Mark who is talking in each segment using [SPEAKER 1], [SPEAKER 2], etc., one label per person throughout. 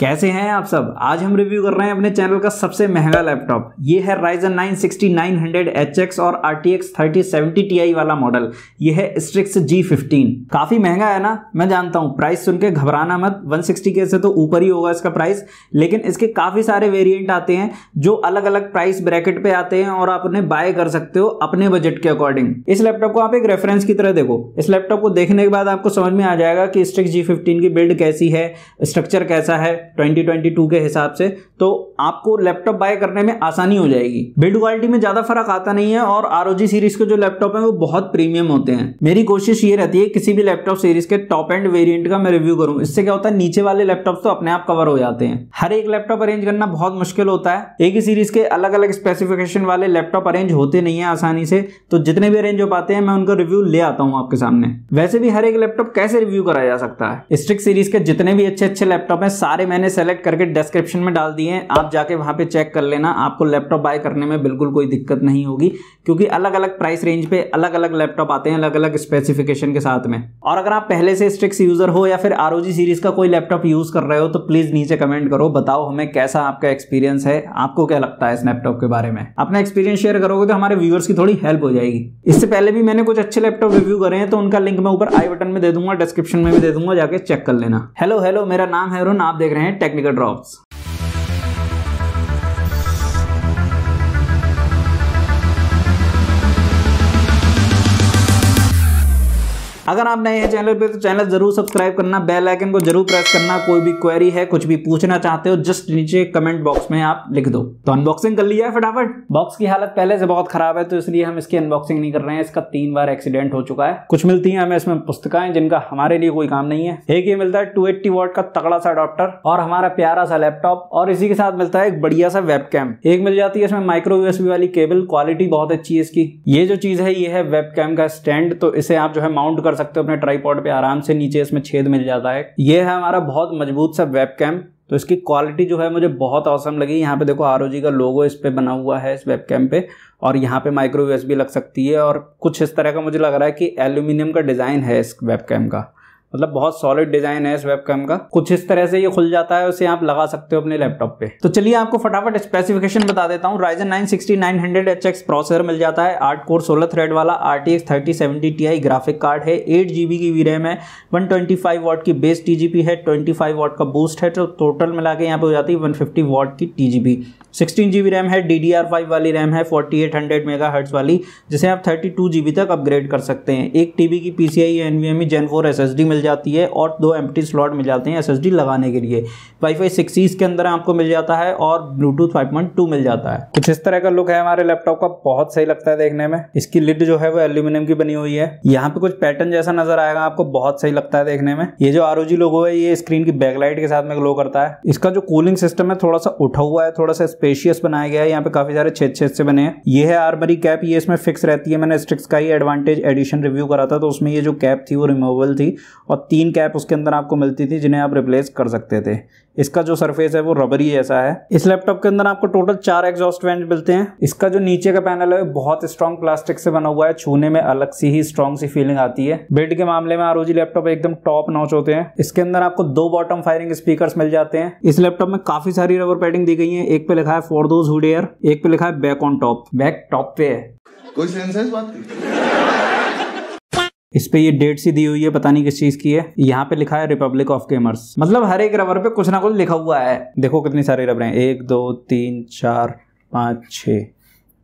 [SPEAKER 1] कैसे हैं आप सब आज हम रिव्यू कर रहे हैं अपने चैनल का सबसे महंगा लैपटॉप ये है Ryzen 9 6900HX और RTX 3070 Ti वाला मॉडल ये है Strix G15 काफी महंगा है ना मैं जानता हूँ प्राइस सुन के घबराना मत के से तो ऊपर ही होगा इसका प्राइस लेकिन इसके काफी सारे वेरिएंट आते हैं जो अलग अलग प्राइस ब्रैकेट पे आते हैं और आप उन्हें बाय कर सकते हो अपने बजट के अकॉर्डिंग इस लैपटॉप को आप एक रेफरेंस की तरह देखो इस लैपटॉप को देखने के बाद आपको समझ में आ जाएगा कि स्ट्रिक्स जी की बिल्ड कैसी है स्ट्रक्चर कैसा है 2022 के हिसाब से तो आपको लैपटॉप बाय करने में आसानी हो जाएगी बिल्ड क्वालिटी में ज़्यादा फर्क आता नहीं है और आर सीरीज के जो लैपटॉप है वो बहुत प्रीमियम होते हैं मेरी कोशिश ये रहती है किसी भी लैपटॉप सीरीज के टॉप एंड वेरियंट का मैं रिव्यू करूँ इससे क्या होता है नीचे वाले लैपटॉप तो अपने आप कवर हो जाते हैं हर एक लैपटॉप अरेंज करना बहुत मुश्किल होता है एक ही सीरीज के अलग अलग स्पेसिफिकेशन वाले लैपटॉप अरेंज होते नहीं है आसानी से तो जितने भी अरेंज हो पाते हैं मैं उनका रिव्यू ले आता हूँ आपके सामने वैसे भी हर एक लैपटॉप कैसे रिव्यू कराया जा सकता है स्ट्रिक सीरीज के जितने भी अच्छे अच्छे लैपटॉप है सारे मैंने मैंने सेलेक्ट करके डिस्क्रिप्शन में डाल दिए हैं आप जाके वहाँ पे चेक कर लेना आपको लैपटॉप बाय करने में बिल्कुल कोई दिक्कत नहीं होगी क्योंकि अलग अलग प्राइस रेंज पे अलग अलग लैपटॉप आते हैं अलग अलग स्पेसिफिकेशन के साथ में और अगर आप पहले से स्ट्रिक्स यूजर हो या फिर आर सीरीज का कोई लैपटॉप यूज कर रहे हो तो प्लीज नीचे कमेंट करो बताओ हमें कैसा आपका एक्सपीरियंस है आपको क्या लगता है इस लैपटॉप के बारे में अपना एक्सपीरियंस शेयर करोगे तो हमारे व्यूअर्स की थोड़ी हेल्प हो जाएगी इससे पहले भी मैंने कुछ अच्छे लैपटॉप रिव्यू करे हैं तो उनका लिंक मैं ऊपर आई बटन में दे दूंगा डिस्क्रिप्शन में भी दे दूंगा जाके चेक कर लेना हेलो हेलो मेरा नाम है अरुण आप देख रहे हैं technical drops. अगर आप नए हैं चैनल पे तो चैनल जरूर सब्सक्राइब करना बेल आइकन को जरूर प्रेस करना कोई भी क्वेरी है कुछ भी पूछना चाहते हो जस्ट नीचे कमेंट बॉक्स में आप लिख दो तो अनबॉक्सिंग कर लिया है फटाफट बॉक्स की हालत पहले से बहुत खराब है तो इसलिए हम इसकी अनबॉक्सिंग नहीं कर रहे हैं इसका तीन बार एक्सीडेंट हो चुका है कुछ मिलती है हमें इसमें पुस्तकें जिनका हमारे लिए कोई काम नहीं है एक ये मिलता है टू एट्टी का तगड़ा सा डॉक्टर और हमारा प्यारा सा लैपटॉप और इसी के साथ मिलता है एक बढ़िया सा वेब कैम एक मिल जाती है इसमें माइक्रो यूएसबी वाली केबल क्वालिटी बहुत अच्छी है इसकी ये जो चीज है ये है वेब कैम का स्टैंड तो इसे आप जो है माउंट कर सकते हो अपने ट्राईपॉड पे आराम से नीचे इसमें छेद मिल जाता है ये है हमारा बहुत मजबूत सा वेब तो इसकी क्वालिटी जो है मुझे बहुत औसम लगी यहाँ पे देखो आर का लोगो इस पर बना हुआ है इस वेब पे और यहाँ पे माइक्रो यूएसबी लग सकती है और कुछ इस तरह का मुझे लग रहा है कि एल्यूमिनियम का डिज़ाइन है इस वेब का मतलब बहुत सॉलिड डिजाइन है इस वेबकैम का कुछ इस तरह से ये खुल जाता है उसे आप लगा सकते हो अपने लैपटॉप पे तो चलिए आपको फटाफट स्पेसिफिकेशन बता देता हूँ Ryzen nine sixty nine hundred H X processor मिल जाता है आठ कोर सोलह थ्रेड वाला R T X thirty seventy T I graphic card है एट जीबी की वी रैम है वन ट्वेंटी फाइव वॉट की बेस टी जी पी है ट्वेंटी फाइव वॉट का बूस्ट है तो टोटल मिला के यहाँ पे हो जाती है वन फिफ्टी वॉट की T G P sixteen G B RAM है डी डी आर फाइव वाली रैम है forty eight hundred mega hertz वाली जिसे आप थर्टी टू जी बी तक अपग्रेड कर सकते हैं एक टी बी की P C I N V M E gen four S S D मिल मिल जाती है और दो एम स्लॉट मिल जाते हैं एस लगाने के लिए वाईफाई सिक्स के अंदर आपको मिल जाता है और ब्लूटूथ फाइव मिल जाता है कुछ इस तरह का लुक है हमारे लैपटॉप का बहुत सही लगता है देखने में इसकी लिड जो है वो एल्यूमिनियम की बनी हुई है यहाँ पे कुछ पैटर्न जैसा नजर आएगा आपको बहुत सही लगता है देखने में ये जो आरोजी लोगो है ये स्क्रीन की बैकलाइट के साथ में ग्लो करता है इसका जो कूलिंग सिस्टम है थोड़ा सा उठा हुआ है थोड़ा सा स्पेशियस बनाया गया है यहाँ पे काफी सारे छेद छेद से बने हैं ये है आर्मरी कैप ये इसमें फिक्स रहती है मैंने स्ट्रिक्स का ही एडवांटेज एडिशन रिव्यू करा था तो उसमें ये जो कैप थी वो रिमूवल थी और तीन कैप उसके अंदर आपको मिलती थी जिन्हें आप रिप्लेस कर सकते थे इसका जो सरफेस है वो रबरी जैसा है इस लैपटॉप के अंदर आपको टोटल चार एग्जॉस्ट फैन मिलते हैं इसका जो नीचे का पैनल है बहुत स्ट्रॉन्ग प्लास्टिक से बना हुआ है छूने में अलग सी ही स्ट्रॉन्ग सी फीलिंग आती है बिल्ड के मामले में आरोजी लैपटॉप एकदम टॉप नॉच होते हैं इसके अंदर आपको दो बॉटम फायरिंग स्पीकर मिल जाते हैं इस लैपटॉप में काफी सारी रबर पैडिंग दी गई है एक पे लिखा है फोर दोज हुडेयर एक पे लिखा है back on top back top पे है कोई बात की इस पे ये डेट सी दी हुई है पता नहीं किस चीज की है यहाँ पे लिखा है रिपब्लिक ऑफ गेमर्स मतलब हर एक रबर पे कुछ ना कुछ लिखा हुआ है देखो कितनी सारी हैं एक दो तीन चार पाँच छः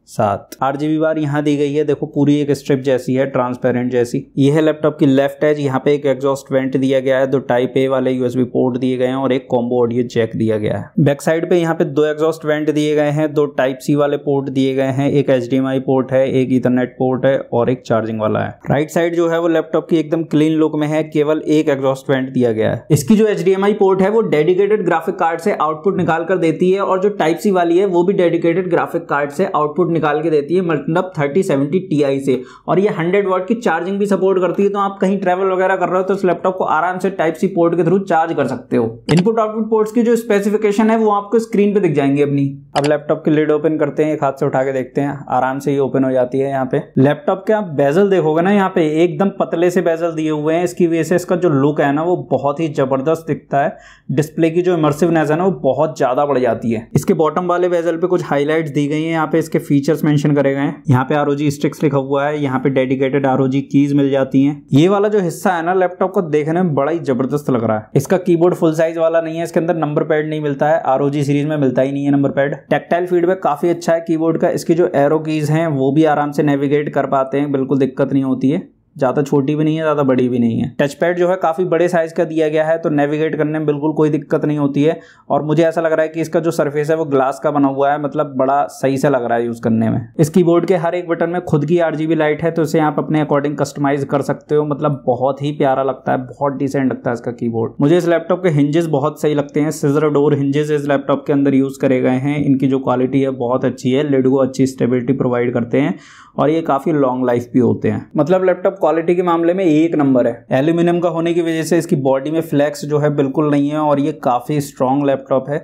[SPEAKER 1] सात आठ जीबी बार यहाँ दी गई है देखो पूरी एक स्ट्रिप जैसी है ट्रांसपेरेंट जैसी यह है लैपटॉप की लेफ्ट एज यहाँ पे एक एग्जॉस्ट वेंट दिया गया है दो टाइप ए वाले यूएसबी पोर्ट दिए गए हैं और एक कॉम्बो ऑडियो जैक दिया गया है बैक साइड पे यहाँ पे दो एग्जॉस्ट वेंट दिए गए हैं दो टाइप सी वाले पोर्ट दिए गए हैं एक एच पोर्ट है एक इथरनेट पोर्ट है और एक चार्जिंग वाला है राइट साइड जो है वो लैपटॉप की एकदम क्लीन लुक में है केवल एक एग्जॉस्ट वेंट दिया गया है इसकी जो एच पोर्ट है वो डेडिकेटेड ग्राफिक कार्ड से आउटपुट निकाल कर देती है और जो टाइप सी वाली है वो भी डेडिकेटेड ग्राफिक कार्ड से आउटपुट निकाल के देती है मतलब थर्टी सेवेंटी टी आई से और ये हंड्रेड वॉट की चार्जिंग भी सपोर्ट करती है तो आप कहीं ट्रैवल वगैरह कर रहे हो तो इस लैपटॉप को आराम से टाइप सी पोर्ट के थ्रू चार्ज कर सकते हो इनपुट आउटपुट पोर्ट्स की जो स्पेसिफिकेशन है वो आपको स्क्रीन पे दिख जाएंगे अपनी अब लैपटॉप की लिड ओपन करते हैं एक हाथ से उठा के देखते हैं आराम से ये ओपन हो जाती है यहाँ पे लैपटॉप के आप बेजल देखोगे ना यहाँ पे एकदम पतले से बेजल दिए हुए हैं इसकी वजह से इसका जो लुक है ना वो बहुत ही जबरदस्त दिखता है डिस्प्ले की जो इमर्सिवनेस है ना वो बहुत ज्यादा बढ़ जाती है इसके बॉटम वाले बेजल पे कुछ हाईलाइट दी गई है यहाँ पे इसके फीचर फीचर्स मेंशन करे गए हैं यहाँ पे आर स्ट्रिक्स लिखा हुआ है यहाँ पे डेडिकेटेड आर कीज मिल जाती है ये वाला जो हिस्सा है ना लैपटॉप को देखने में बड़ा ही जबरदस्त लग रहा है इसका कीबोर्ड फुल साइज वाला नहीं है इसके अंदर नंबर पैड नहीं मिलता है आर सीरीज में मिलता ही नहीं है नंबर पैड टेक्टाइल फीडबैक काफी अच्छा है कीबोर्ड का इसकी जो एरो कीज है वो भी आराम से नेविगेट कर पाते हैं बिल्कुल दिक्कत नहीं होती है ज़्यादा छोटी भी नहीं है ज़्यादा बड़ी भी नहीं है टच पैड जो है काफ़ी बड़े साइज़ का दिया गया है तो नेविगेट करने में बिल्कुल कोई दिक्कत नहीं होती है और मुझे ऐसा लग रहा है कि इसका जो सरफेस है वो ग्लास का बना हुआ है मतलब बड़ा सही से लग रहा है यूज़ करने में इस कीबोर्ड के हर एक बटन में खुद की आर लाइट है तो इसे आप अपने अकॉर्डिंग कस्टमाइज कर सकते हो मतलब बहुत ही प्यारा लगता है बहुत डिसेंट लगता है इसका कीबोर्ड मुझे इस लैपटॉप के हिंजेस बहुत सही लगते हैं सिजर डोर हिंजेस इस लैपटॉप के अंदर यूज़ करे गए हैं इनकी जो क्वालिटी है बहुत अच्छी है लेडो अच्छी स्टेबिलिटी प्रोवाइड करते हैं और ये काफ़ी लॉन्ग लाइफ भी होते हैं मतलब लैपटॉप क्वालिटी के मामले में एक नंबर है एल्यूमिनियम का होने की वजह से इसकी बॉडी में फ्लैक्स जो है बिल्कुल नहीं है और ये काफ़ी स्ट्रॉन्ग लैपटॉप है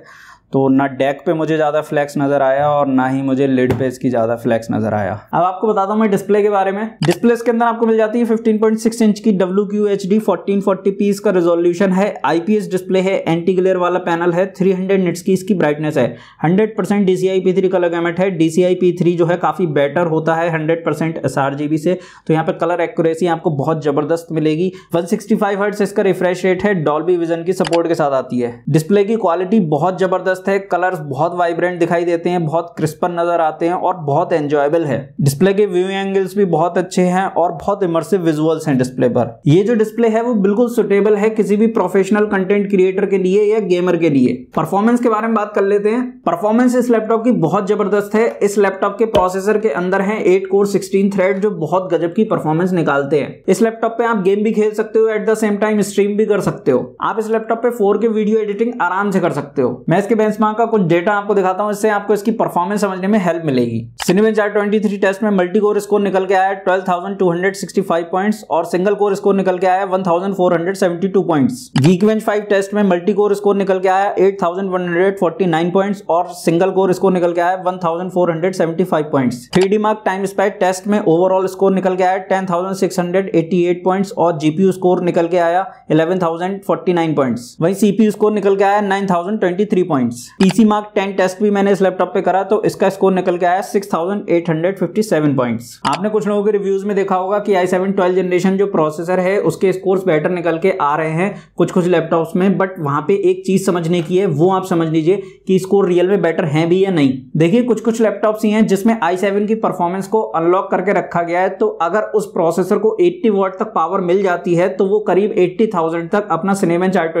[SPEAKER 1] तो ना डेक पे मुझे ज़्यादा फ्लैक्स नज़र आया और ना ही मुझे लिड पे इसकी ज़्यादा फ्लैक्स नज़र आया अब आपको बताता हूँ मैं डिस्प्ले के बारे में डिस्प्ले के अंदर आपको मिल जाती है 15.6 इंच की W Q H D fourteen इसका रेजोल्यूशन है आईपीएस डिस्प्ले है एंटी ग्लेयर वाला पैनल है 300 हंड्रेड निट्स की इसकी ब्राइटनेस है हंड्रेड परसेंट डी का लगामेट है डी सी जो है काफ़ी बेटर होता है हंड्रेड परसेंट से तो यहाँ पर कलर एक्यूरेसी आपको बहुत ज़बरदस्त मिलेगी वन सिक्सटी इसका रिफ्रेश रेट है डॉल्बी विजन की सपोर्ट के साथ आती है डिस्प्ले की क्वालिटी बहुत ज़बरदस्त ज़बरदस्त है कलर्स बहुत वाइब्रेंट दिखाई देते हैं बहुत क्रिस्पर नज़र आते हैं और बहुत एंजॉयबल है डिस्प्ले के व्यू एंगल्स भी बहुत अच्छे हैं और बहुत इमर्सिव विजुअल्स हैं डिस्प्ले पर ये जो डिस्प्ले है वो बिल्कुल सुटेबल है किसी भी प्रोफेशनल कंटेंट क्रिएटर के लिए या गेमर के लिए परफॉर्मेंस के बारे में बात कर लेते हैं परफॉर्मेंस इस लैपटॉप की बहुत ज़बरदस्त है इस लैपटॉप के प्रोसेसर के अंदर है एट कोर सिक्सटीन थ्रेड जो बहुत गजब की परफॉर्मेंस निकालते हैं इस लैपटॉप पे आप गेम भी खेल सकते हो at the same time stream भी कर सकते हो आप इस लैपटॉप पे फोर के वीडियो एडिटिंग आराम से कर सकते हो मैं इसके बेंचमार्क का कुछ डेटा आपको दिखाता हूं इससे आपको इसकी परफॉर्मेंस समझने में हेल्प मिलेगी सिनेमेज आर ट्वेंटी टेस्ट में मल्टी कोर स्कोर निकल के आया ट्वेल्व पॉइंट्स और सिंगल कोर स्कोर निकल के आया 1,472 पॉइंट्स गीकवेंच फाइव टेस्ट में मल्टी कोर स्कोर निकल के आया एट पॉइंट्स और सिंगल कोर स्कोर निकल के आया one points three mark time spy test में ओवरऑल स्कोर निकल के आया टेन पॉइंट्स और जीपी स्कोर निकल के आया 11,049 पॉइंट्स वहीं सीपी स्कोर निकल के आया 9,023 points points PC mark 10 test भी मैंने इस लैपटॉप पे करा तो इसका स्कोर निकल के आया 6857 पॉइंट्स आपने कुछ लोगों के रिव्यूज में देखा होगा कि आई सेवन ट्वेल्व जनरेशन जो प्रोसेसर है उसके स्कोर्स बेटर निकल के आ रहे हैं कुछ कुछ लैपटॉप्स में बट वहां पे एक चीज समझने की है वो आप समझ लीजिए कि स्कोर रियल में बेटर है भी या नहीं देखिए कुछ कुछ लैपटॉप्स ही है जिसमें आई सेवन की परफॉर्मेंस को अनलॉक करके रखा गया है तो अगर उस प्रोसेसर को एट्टी वॉट तक पावर मिल जाती है तो वो करीब 80,000 तक अपना सिनेमन चार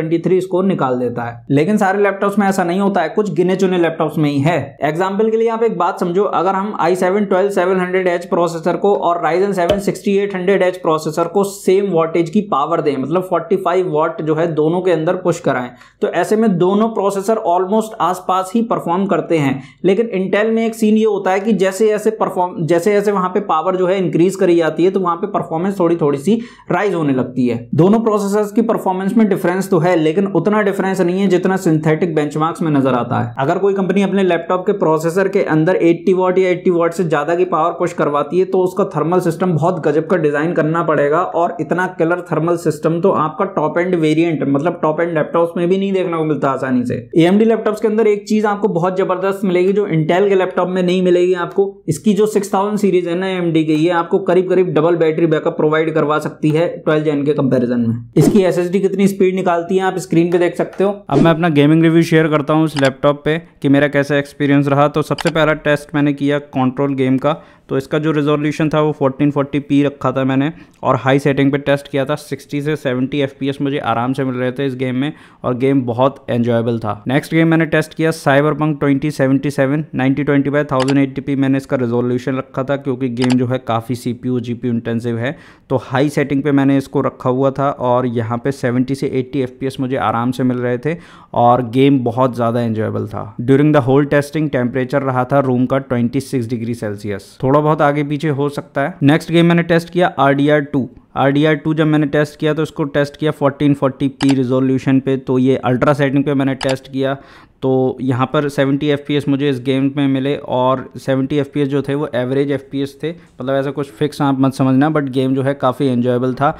[SPEAKER 1] स्कोर निकाल देता है लेकिन सारे लैपटॉप्स में ऐसा नहीं नहीं होता है कुछ गिने चुने लैपटॉप्स में ही है एग्जाम्पल के लिए आप एक बात समझो अगर हम i seven twelve seven hundred H processor को और Ryzen seven sixty eight hundred H processor को सेम वोल्टेज की पावर दें मतलब फोर्टी फाइव वॉट जो है दोनों के अंदर पुश कराएं तो ऐसे में दोनों प्रोसेसर ऑलमोस्ट आसपास ही परफॉर्म करते हैं लेकिन इंटेल में एक सीन ये होता है कि जैसे ऐसे परफॉर्म जैसे ऐसे वहां पे पावर जो है इंक्रीज करी जाती है तो वहां पे परफॉर्मेंस थोड़ी थोड़ी सी राइज होने लगती है दोनों प्रोसेसर की परफॉर्मेंस में डिफरेंस तो है लेकिन उतना डिफरेंस नहीं है जितना सिंथेटिक बेंचमार्क्स में नजर आता है अगर कोई कंपनी अपने लैपटॉप के प्रोसेसर के अंदर 80 वॉट या 80 वॉट से ज्यादा की पावर पुश करवाती है तो उसका थर्मल सिस्टम बहुत गजब का डिजाइन करना पड़ेगा और इतना कलर थर्मल सिस्टम तो आपका टॉप एंड वेरियंट मतलब टॉप एंड लैपटॉप में भी नहीं देखने को मिलता आसानी से एएमडी लैपटॉप के अंदर एक चीज आपको बहुत जबरदस्त मिलेगी जो इंटेल के लैपटॉप में नहीं मिलेगी आपको इसकी जो सिक्स सीरीज है ना एएमडी की ये आपको करीब करीब डबल बैटरी बैकअप प्रोवाइड करवा सकती है ट्वेल्व जेन के कंपेरिजन में इसकी एस कितनी स्पीड निकालती है आप स्क्रीन पे देख सकते हो अब मैं अपना गेमिंग रिव्यू शेयर करता हूँ हूँ इस लैपटॉप पे कि मेरा कैसा एक्सपीरियंस रहा तो सबसे पहला टेस्ट मैंने किया कंट्रोल गेम का तो इसका जो रेजोल्यूशन था वो 1440p रखा था मैंने और हाई सेटिंग पे टेस्ट किया था 60 से 70 एफ मुझे आराम से मिल रहे थे इस गेम में और गेम बहुत एन्जॉयबल था नेक्स्ट गेम मैंने टेस्ट किया Cyberpunk twenty seventy seven ninety twenty by thousand eighty मैंने इसका रेजोल्यूशन रखा था क्योंकि गेम जो है काफ़ी सी पी इंटेंसिव है तो हाई सेटिंग पर मैंने इसको रखा हुआ था और यहाँ पर सेवेंटी से एट्टी एफ मुझे आराम से मिल रहे थे और गेम बहुत ज़्यादा इन्जॉयबल था during the whole testing temperature रहा था रूम का ट्वेंटी डिग्री सेल्सियस थोड़ा थोड़ा बहुत आगे पीछे हो सकता है नेक्स्ट गेम मैंने टेस्ट किया R D R two R D R two जब मैंने टेस्ट किया तो इसको टेस्ट किया 1440p रिजोल्यूशन पे तो ये अल्ट्रा सेटिंग पे मैंने टेस्ट किया तो यहाँ पर 70 एफ मुझे इस गेम में मिले और 70 एफ जो थे वो एवरेज एफ थे मतलब ऐसा कुछ फिक्स आप मत समझना बट गेम जो है काफ़ी इन्जॉयबल था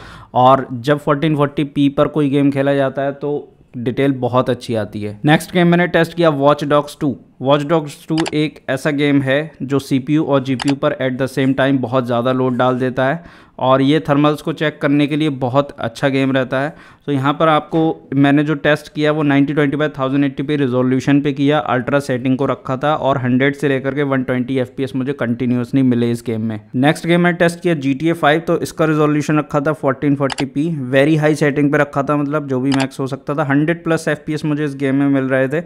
[SPEAKER 1] और जब 1440p पर कोई गेम खेला जाता है तो डिटेल बहुत अच्छी आती है नेक्स्ट गेम मैंने टेस्ट किया watch dogs two watch dogs two एक ऐसा गेम है जो सीपीयू और जीपीयू पर एट द सेम टाइम बहुत ज़्यादा लोड डाल देता है और ये थर्मल्स को चेक करने के लिए बहुत अच्छा गेम रहता है तो यहाँ पर आपको मैंने जो टेस्ट किया वो ninety twenty by thousand eighty पे रिजोल्यूशन पे किया अल्ट्रा सेटिंग को रखा था और 100 से लेकर के 120 ट्वेंटी मुझे कंटिन्यूसली मिले इस गेम में नेक्स्ट गेम मैंने टेस्ट किया जी टी तो इसका रिजोल्यूशन रखा था fourteen forty very high setting पर रखा था मतलब जो भी मैक्स हो सकता था हंड्रेड प्लस एफ मुझे इस गेम में मिल रहे थे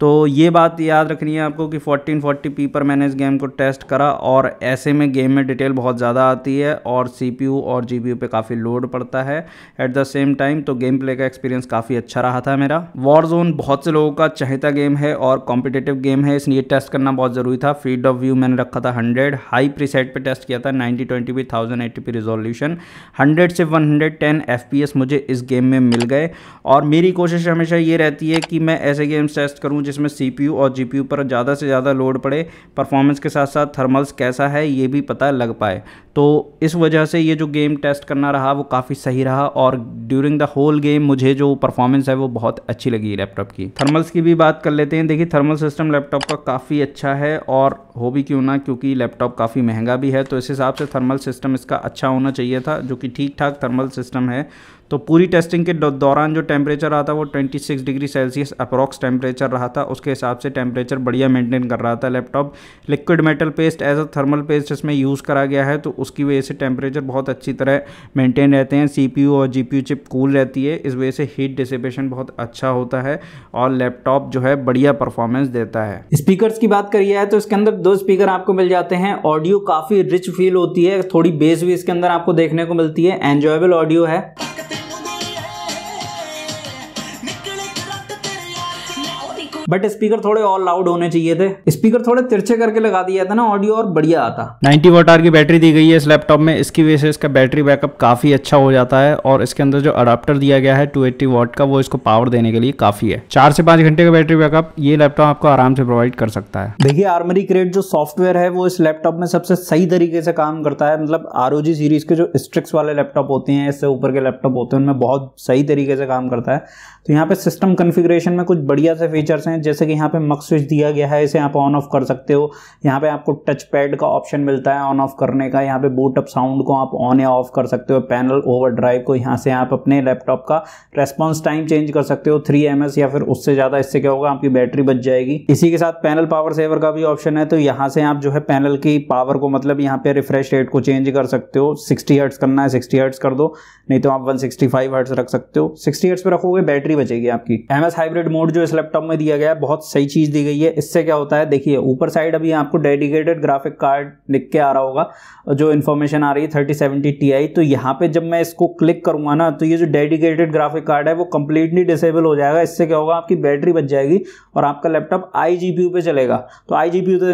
[SPEAKER 1] तो ये बात याद रख रखनी है आपको कि 1440p पर मैंने इस गेम को टेस्ट करा और ऐसे में गेम में डिटेल बहुत ज़्यादा आती है और सीपीयू और जीपीयू पे काफ़ी लोड पड़ता है एट द सेम टाइम तो गेम प्ले का एक्सपीरियंस काफ़ी अच्छा रहा था मेरा वॉर जोन बहुत से लोगों का चहेता गेम है और कॉम्पिटेटिव गेम है इसलिए टेस्ट करना बहुत ज़रूरी था फील्ड ऑफ व्यू मैंने रखा था हंड्रेड हाई प्रीसेट पर टेस्ट किया था ninety twenty P thousand eighty P resolution hundred से one hundred ten F P S मुझे इस गेम में मिल गए और मेरी कोशिश हमेशा ये रहती है कि मैं ऐसे गेम्स टेस्ट करूँ जिसमें सी पी यू और जी पी यू पर ज़्यादा से ज़्यादा लोड पड़े परफॉर्मेंस के साथ साथ थर्मल्स कैसा है ये भी पता लग पाए तो इस वजह से ये जो गेम टेस्ट करना रहा वो काफ़ी सही रहा और ड्यूरिंग द होल गेम मुझे जो परफॉर्मेंस है वो बहुत अच्छी लगी लैपटॉप की थर्मल्स की भी बात कर लेते हैं देखिए थर्मल सिस्टम लैपटॉप का काफ़ी अच्छा है और हो भी क्यों ना क्योंकि लैपटॉप काफ़ी महंगा भी है तो इस हिसाब से थर्मल सिस्टम इसका अच्छा होना चाहिए था जो कि ठीक ठाक थर्मल सिस्टम है तो पूरी टेस्टिंग के दौरान जो टेम्परेचर रहा था वो 26 डिग्री सेल्सियस अप्रॉक्स टेम्परेचर रहा था उसके हिसाब से टेम्परेचर बढ़िया मेंटेन कर रहा था laptop liquid metal paste as a thermal paste इसमें यूज़ करा गया है तो उसकी वजह से टेम्परेचर बहुत अच्छी तरह मेंटेन रहते हैं सीपीयू और जीपीयू चिप कूल रहती है इस वजह से हीट डिसिपेशन बहुत अच्छा होता है और लैपटॉप जो है बढ़िया परफॉर्मेंस देता है स्पीकर्स की बात करिए है तो इसके अंदर दो स्पीकर आपको मिल जाते हैं ऑडियो काफ़ी रिच फील होती है थोड़ी बेस भी इसके अंदर आपको देखने को मिलती है एन्जॉयबल ऑडियो है बट स्पीकर थोड़े और लाउड होने चाहिए थे स्पीकर थोड़े तिरछे करके लगा दिया था ना ऑडियो और बढ़िया आता 90 वोट आर की बैटरी दी गई है इस लैपटॉप में इसकी वजह से इसका बैटरी बैकअप काफी अच्छा हो जाता है और इसके अंदर जो अडाप्टर दिया गया है टू एट्टी का वो इसको पावर देने के लिए काफी है चार से पांच घंटे का बैटरी बैकअप ये लैपटॉप आपको आराम से प्रोवाइड कर सकता है देखिए आर्मरी क्रेड जो सॉफ्टवेयर है वो इस लैपटॉप में सबसे सही तरीके से काम करता है मतलब आर सीरीज के जो स्ट्रिक्स वाले लैपटॉप होते हैं इससे ऊपर के लैपटॉप होते हैं उनमें बहुत सही तरीके से काम करता है तो यहाँ पे सिस्टम कन्फिग्रेशन में कुछ बढ़िया से फीचर्स हैं जैसे कि यहाँ पे मक स्विच दिया गया है इसे आप ऑन ऑफ कर सकते हो यहाँ पे आपको टच पैड का ऑप्शन मिलता है ऑन ऑफ करने का यहाँ पे बूट अप साउंड को आप ऑन या ऑफ कर सकते हो पैनल ओवर ड्राइव को यहाँ से आप अपने लैपटॉप का रेस्पॉन्स टाइम चेंज कर सकते हो थ्री एम या फिर उससे ज़्यादा इससे क्या होगा आपकी बैटरी बच जाएगी इसी के साथ पैनल पावर सेवर का भी ऑप्शन है तो यहाँ से आप जो है पैनल की पावर को मतलब यहाँ पे रिफ्रेश रेट को चेंज कर सकते हो सिक्सटी हर्ट्स करना है सिक्सटी हर्ट्स कर दो नहीं तो आप वन सिक्सटी फाइव हर्ट्स रख सकते हो सिक्सटी हर्ट्स पे रखोगे बैटरी बचेगी आपकी एम एस हाइब्रिड मोड जो इस लैपटॉप में दिया गया है बहुत सही चीज़ दी गई है इससे क्या होता है देखिए ऊपर साइड अभी आपको डेडिकेटेड ग्राफिक कार्ड लिख के आ रहा होगा जो इन्फॉर्मेशन आ रही है थर्टी सेवेंटी टी आई तो यहाँ पे जब मैं इसको क्लिक करूंगा ना तो ये जो डेडिकेटेड ग्राफिक कार्ड है वो कंप्लीटली डिसेबल हो जाएगा इससे क्या होगा आपकी बैटरी बच जाएगी और आपका laptop I G P U पे चलेगा तो आई जी पी यू तो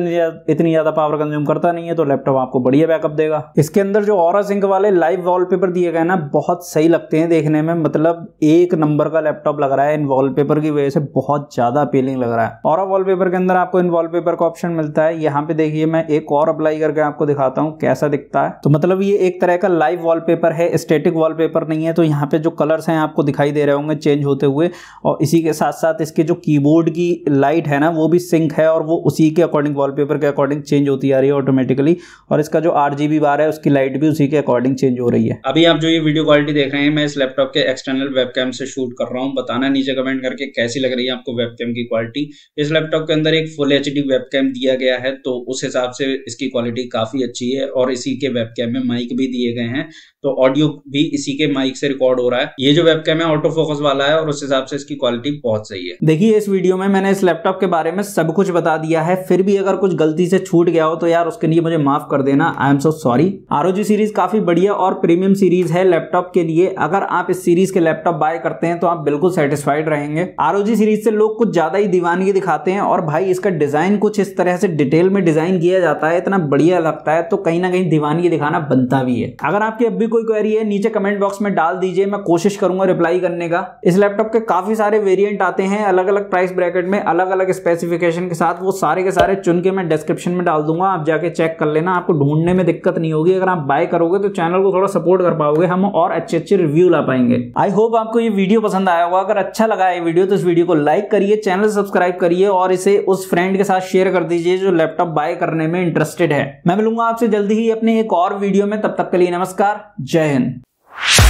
[SPEAKER 1] इतनी ज़्यादा पावर कंज्यूम करता नहीं है तो लैपटॉप आपको बढ़िया बैकअप देगा इसके अंदर जो और सिंक वाले लाइव वॉलपेपर दिए गए ना बहुत सही लगते हैं देखने में मतलब एक नंबर का लैपटॉप लग रहा है इन वॉलपेपर की वजह से बहुत ज़्यादा अपीलिंग लग रहा है और अब वॉलपेपर के अंदर आपको इन वॉलपेपर का ऑप्शन मिलता है यहाँ पे देखिए मैं एक और अप्लाई करके आपको दिखाता हूँ कैसा दिखता है तो मतलब ये एक तरह का लाइव वॉलपेपर है स्टेटिक वॉलपेपर नहीं है तो यहाँ पे जो कलर्स हैं आपको दिखाई दे रहे होंगे चेंज होते हुए और इसी के साथ साथ इसके जो कीबोर्ड की लाइट है ना वो भी सिंक है और वो उसी के अकॉर्डिंग वॉलपेपर के अकॉर्डिंग चेंज होती आ रही है ऑटोमेटिकली और इसका जो आर बार है उसकी लाइट भी उसी के अकॉर्डिंग चेंज हो रही है अभी आप जो ये वीडियो क्वालिटी देख रहे हैं मैं इस लैपटॉप के एक्सटर्नल वेबकैम से शूट कर रहा हूँ बताना नीचे कमेंट करके कैसी लग रही है आपको वेबकैम की क्वालिटी इस लैपटॉप के अंदर एक फुल एच डी कैम दिया गया है तो उस हिसाब से इसकी क्वालिटी काफ़ी अच्छी है और इसी के वेबकैम में माइक भी दिए गए हैं तो ऑडियो भी इसी के माइक से रिकॉर्ड हो रहा है ये जो वेबकैम है ऑटो फोकस वाला है और उस हिसाब से इसकी क्वालिटी बहुत सही है देखिए इस वीडियो में मैंने इस लैपटॉप के बारे में सब कुछ बता दिया है फिर भी अगर कुछ गलती से छूट गया हो तो यार उसके लिए मुझे माफ कर देना I am so sorry R series काफी बढ़िया और प्रीमियम सीरीज है लैपटॉप के लिए अगर आप इस सीरीज के लैपटॉप बाय करते हैं तो आप बिल्कुल सेटिस्फाइड रहेंगे आर सीरीज से लोग कुछ ज्यादा ही दीवानगी दिखाते हैं और भाई इसका डिजाइन कुछ इस तरह से डिटेल में डिजाइन किया जाता है इतना बढ़िया लगता है तो कहीं ना कहीं दीवानगी दिखाना बनता भी है अगर आपके अब भी कोई क्वेरी है नीचे कमेंट बॉक्स में डाल दीजिए मैं कोशिश करूंगा रिप्लाई करने का इस लैपटॉप के काफी सारे वेरिएंट आते हैं अलग अलग प्राइस ब्रैकेट में अलग अलग स्पेसिफिकेशन के साथ वो सारे के सारे चुन के मैं डिस्क्रिप्शन में डाल दूंगा आप जाके चेक कर लेना आपको ढूंढने में दिक्कत नहीं होगी अगर आप बाय करोगे तो चैनल को थोड़ा सपोर्ट कर पाओगे हम और अच्छे अच्छे रिव्यू ला पाएंगे आई होप आपको ये वीडियो पसंद आया होगा अगर अच्छा लगा ये वीडियो तो इस वीडियो को लाइक करिए चैनल सब्सक्राइब करिए और इसे उस फ्रेंड के साथ शेयर कर दीजिए जो लैपटॉप बाय करने में इंटरेस्टेड है मैं मिलूंगा आपसे जल्दी ही अपने एक और वीडियो में तब तक के लिए नमस्कार जय हिंद